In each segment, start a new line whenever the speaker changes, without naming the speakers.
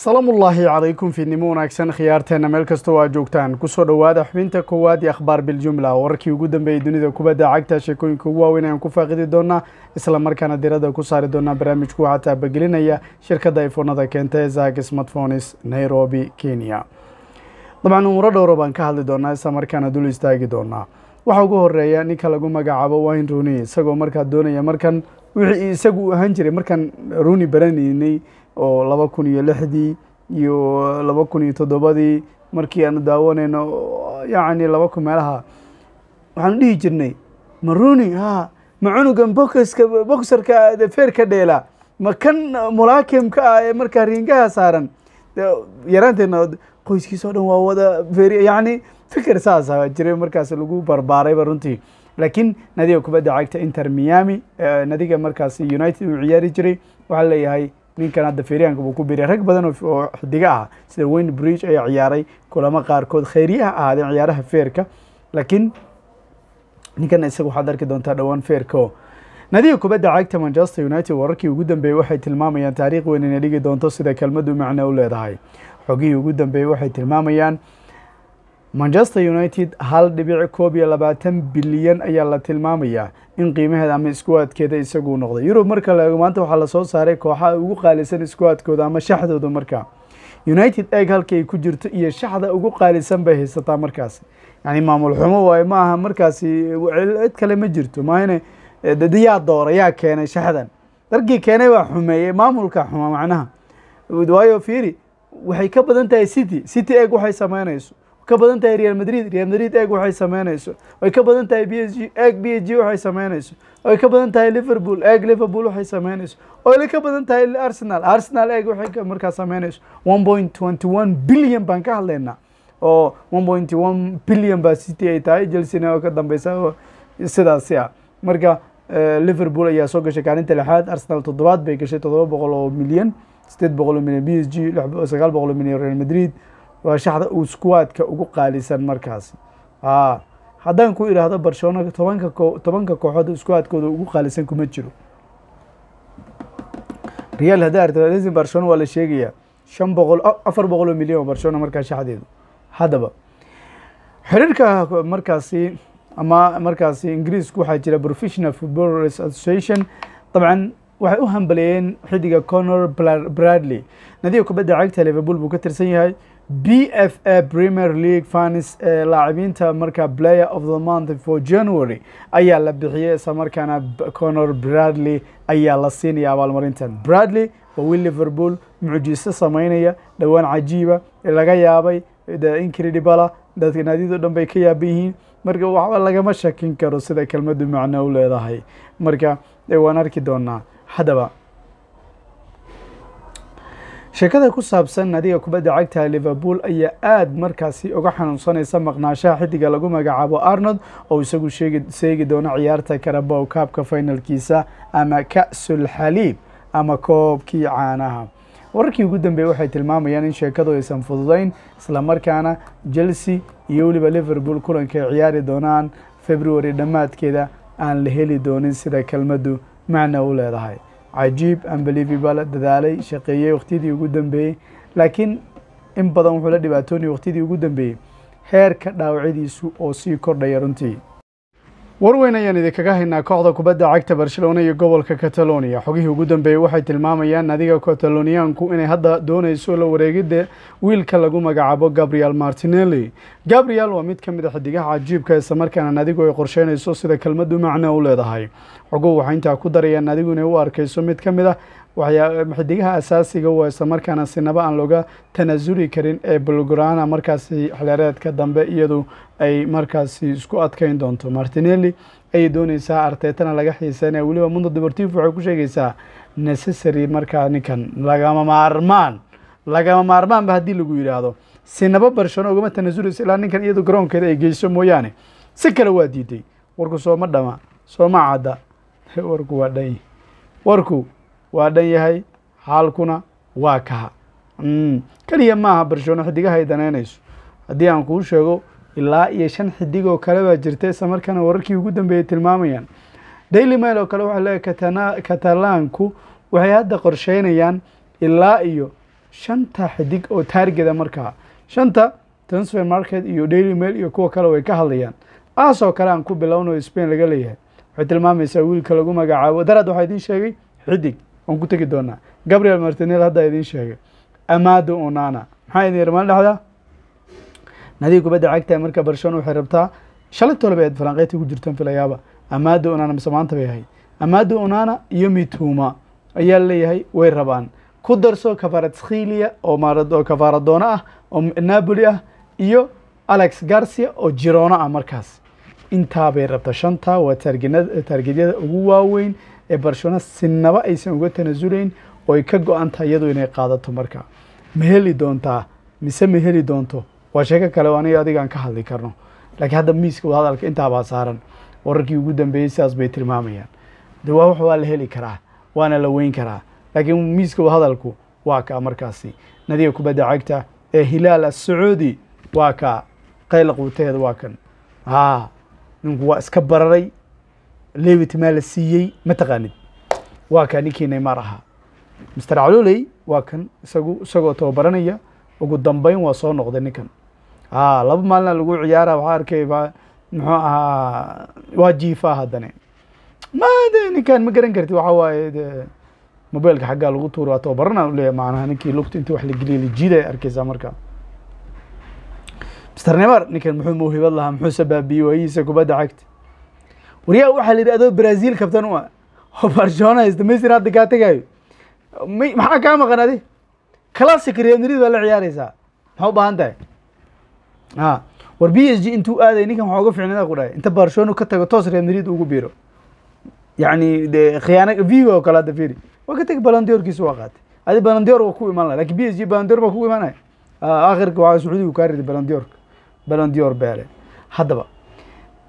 salaamullaahi calaykum fiidnimo wanaagsan khiyaarteenna meel kastoo aad joogtaan kusoo dhowaada xubinta koowaad ee akhbaar biljumla wararkii ugu dambeeyey dunida kubadda cagta sheekooyinka ugu waaweyn ayaan ku faaqidi doonaa islamarkaana diradda ku saari doonaa barnaamijku waxaa taabagelinaya shirkadda ifoonada keenta ee zak smartphones nairobi kenya dabcan umuro dhowra baan ka hadli doonaa isla markaana dul istaagi doonaa waxaa ugu horeeya ninka lagu magacaabo wine rooney isagoo markaa doonaya markan wixii isagu uu ahaan jiray markaan rooney baranaynay oo laba kun iyo lixdii iyo laba kun iyo toddobadii markii aanu daawanayno yacni laba kun meelaha waxaanu dhihi jirnay maruni ha ma cunugan bokiska boksarka feer dheela ma kan mulaakimka ah ee markaa riingaha saaran yaraanteedna qoyskiisa o dhan waa wada feri yacni fikir saasa ah, jiray markaas lagu barbaarayba runtii laakiin nadiga kubadda cagta inter miami nadiga markaas united uu ciyaari jiray waxaa leeyahay ninkan hadda feeryahanka buu ku biray rag badan oo xidiga ah sida wayne bridge ayaa ciyaaray kulamo qaarkood khayryaha ahaadeen ciyaaraha feerka laakiin ninkana isaga waxaad arki doontaa dhowaan feerkao nadiga kubadda cagta manchester united wararkii ugu dambeeyey waxay tilmaamayaan taariikh weyn inay dhigi doonto sida kelmadu macno u leedahay xogihii ugu dambeeyey waxay tilmaamayaan manchester united hal dhibic koob iyo labaatan bilyan ayaa la tilmaamayaa in qiimaheeda ama iskuwaadkeeda isaguu noqday yurub marka la maanta waxaa lasoo saaray kooxaha ugu qaalisan iskuwaadkooda ama shaxdooda marka united eeg halka ku jirto iyo shaxda ugu qaalisan bay haysataa markaasi yani maamul xumo waayo ma aha markaasi cid kale ma jirto maahine eh, dade yaa doora yaa keenay shaxdan darkii keenay waa xumeeye maamulka xuma macnaha waayo fiiri waxay ka badan tahay city city eeg waxay sameynayso ka badan tahay real madrid real madrid eeg waxay samaynayso way ka badan tahay b s g eeg b s g waxay samaynayso way ka badan tahay liverpool eeg liverpool waxay samaynayso oyle ka badan tahay arsenal arsenal eeg waxay markaa samaynayso one point twenty one billion baan ka hadlaynaa oo one point one billion baa city ay tahay chelsea oo ka dambeysa oo sidaasi ah marka eh, liverpool ayaa soo gashay kaalinta lixaad arsenal toddobaad bay gashay toddoba boqol oo milyan sideed boqol oo milyan b s g sagaal boqol oo milyan real madrid waa shaxda uu skuwaadka ugu qaalisan markaasi ah, haddaan ku idhaahdo barcelona tobanka tobanka kooxood iskuwaadkooda ugu qaalisan kuma jiro real haddaa arta barcelona waa la sheegayaa shan boqol afar boqol oo milyan barcelona markaa shaxdeedu haddaba xiriirka markaasi ama markaasi ingiriisku waxaa jira professional footballers association dabcan waxay u hambaleeyeen xidiga connor bradley nadiga kubadda cagta liverpool buu ka tirsan yahay b f a premier league fanis ee eh, laacibiinta markaa player of the month for january ayaa la bixiyey islamarkaana conor bradley ayaa la siinaya abaalmarintan bradley waa wiil liverpool mucjiso samaynaya dhowaan cajiiba laga yaabay eh, incredibala dadka naadiyado dhan bay ka yaaban yihiin marka waxba lagama shakin karo sida kelmadu macno u leedahay marka eh, waan arki doonaa haddaba sheekada ku saabsan nadiga kubadda cagta liverpool ayaa aad markaasi uga xanuunsanaysa maqnaashaha xidiga lagu magacaabo arnold oo isagu sheegi doono ciyaarta karabow kaabka finalkiisa ama ka-sul xaliib ama koobkii caanaha wararkii ugu dambeeyey waxay tilmaamayaan in sheekadu aysan fududayn islamarkaana chelsea iyo weliba liverpool kulankaay ciyaari doonaan februari dhammaadkeeda aan la heli doonin sida kelmaddu macno u leedahay cajiib unbelievable dadaalay shaqeeyey wakhtidii ugu dambeeyey laakiin in badan wuxuu la dhibaatoonayay wakhtidii ugu dambeeyey heerka dhaawacdiisu oo sii kordhaya runtii warweyn ayaan idinkaga haynaa kooxda kubadda cagta barcelona iyo gobolka catalonia xogihii ugu dambeeyey waxay tilmaamayaan nadiga kataloniyaanku inay hadda doonayso la wareegidda wiilka lagu magacaabo gabriel martinelli gabriel waa mid ka mid a ah xidigaha cajiibka islamarkaana nadigu ay qorsheynayso sida kelmaddu macno u leedahay xoguhu waxay intaa ku darayaan nadigu inay u arkayso mid ka mid ah xidigaha asaasiga waa islamarkaana sinaba aan looga tanaasuli karin ee bulgorana markaasi xilyareedka dambe iyadu ay markaasi isku adkayn doonto martinelli ayay dooneysaa arteetana laga xiiseynaya weliba mundo deportivo waxay ku sheegaysaa necessary markaa ninkan lagama maarmaan lagama maarmaanba haddii lagu yidhaahdo sinaba barshano ugama tanaasulayso ilaa ninkan iyadu garoonkeeda ay geyso mooyaane si kale waa diiday warku sooma dhama sooma cadda warku waa dhay warku waa dhan yahay xaalkuna waa kaha mm. keliya maaha barcelona xidigaha daneynayso danaynayso haddii aan kuu sheego ilaa iyo shan xidig oo kale baa jirta isla markaana wararkii ugu dambeeyey tilmaamayaan daily mail oo kale waxaa leeyahy katalaanku waxay hadda qorsheynayaan ilaa iyo shanta xidig oo taargeda ah markaa shanta transfer market iyo daily mail iyo kuwa kale way ka hadlayaan aasoo kale aan ku bilowno spain laga leeyahay waxay tilmaamaysaa wiilka lagu magacaabo daraad waxaa idiin sheegay xidig waan ku tegi doonaa gabriel martinel hadda idiin sheegay amado onana maxaa idin yarmaan dhahdaa nadiga kubadda cagta marka barshon waxay rabtaa shalaytolaba eed falanqeyti ku jirtaan filayaaba amado onana mise maanta bay ahayd amado onana iyo mituma ayaa leeyahay way rabaan ku darso kafaratskhilia oo oo kafaradoono ah oo napoli ah iyo alex garcia oo jirona ah markaas intaa bay rabta shanta waa taargeyada ugu waaweyn ee barcelona sinaba aysan uga tanasulayn oo ay ka go-an tahay iyadu inay qaadato marka ma heli doontaa mise ma heli doonto waa sheeko kale oo aniga adigaan ka hadli karno laakiin hadda miiska wadahadalka intaabaa saaran wararkii ugu dambeeyey sidaas bay tilmaamayaan de waa wax waa la heli karaa waana la weyn karaa laakiin miiska wadahadalku waa kaa markaasi nadiga kubadda cagta ee hilaal asacuudi waa kaa qayla quutaheeda waa kan haa ninku waa iska bararay levit maa la siiyey ma taqaanid waa kaa ninkiinay maar ahaa mister caloley waa kan isagu isagoo tababaranaya ugu dambeyn waa soo noqday ninkan a laba maalina lagu ciyaara waxaa arkay muxuu ahaa waa jiifaa haddane ma de ninkan ma garan kartid waxaa waaye de mobeilka xaggaa lagu tuuri waa tababarana uleeyahy maanaha ninkii lugta intii wax la geliyay lijiida arkeysaa markaa mister neymar ninkan muxuu mawhibad lahaa muxuuse baabiye waayihiisa kubadda cagta waryaa waxaa la yidhi adoo brazil kabtan u ah oo barcelona haysta masir hadda kaa tegaayo m maxaa kaa maqan adi classic real madrid baa la ciyaareysaa maxaa u baahan tahay a ah, war b s g intuu aaday ninkan waxaa uga ficnada ku dhahay inta barcelona ka tago toos real madrid ugu biiro yacni de khiyaana vigo oo kale hadda fiiri waa ka tegi balandiorkiisa waa qaatay adi balandior waa ku iman laha lakin b s g balandior baa kugu imanaya ah, aakhirka waxaa sacuudigu kaa riday balandiorka balandior beele haddaba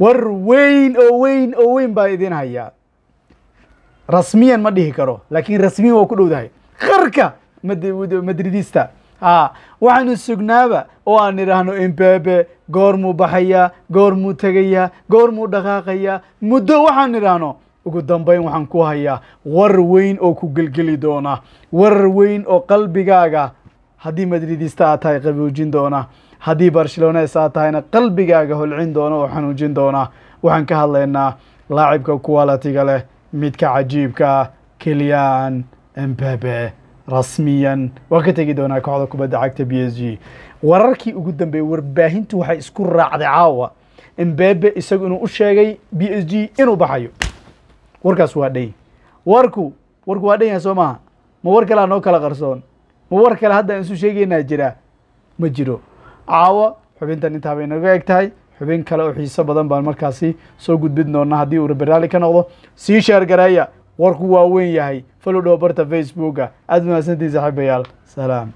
war weyn oo weyn oo weyn baa idin hayaa rasmiyan ma dhihi karo laakiin rasmiyan waa ku dhowdahay qarka madridista a waxaanu sugnaaba oo aan idhaahno embabe goormuu baxayaa goormuu tegayaa goormuu dhaqaaqayaa muddo waxaan idhaahno ugu dambayn waxaan ku hayaa war weyn oo ku gelgeli doona war weyn oo qalbigaaga haddii madridista aad tahay qaboojin doona haddii barcelones aad tahayna qalbigaaga holcin doona oo xanuujin doona waxaan ka hadlaynaa laacibka qualitiga leh midka cajiibka keliyan mbabe rasmiyan waa ka tegi doonaa kooxda kubadda cagta b s g wararkii ugu dambeeyey warbaahintu waxay isku raacday caawa mbebe isagu inuu u sheegay b s g inuu baxayo warkaas waa dhay warku warku waa dhan yahay soo maaha ma war kalea noo kala qarsoon ma war kale hadda isu sheegaynaa jira ma jiro caawa xubintan intaa bay inaga eg tahay xubin kale oo xiiso badan baan markaasi soo gudbin doonnaa haddii uu rabiraali ka noqdo sii sheer sheergareeya warku waa weyn yahay falow dhow barta facebooka aad mahadsantii saaxiibayaal salaam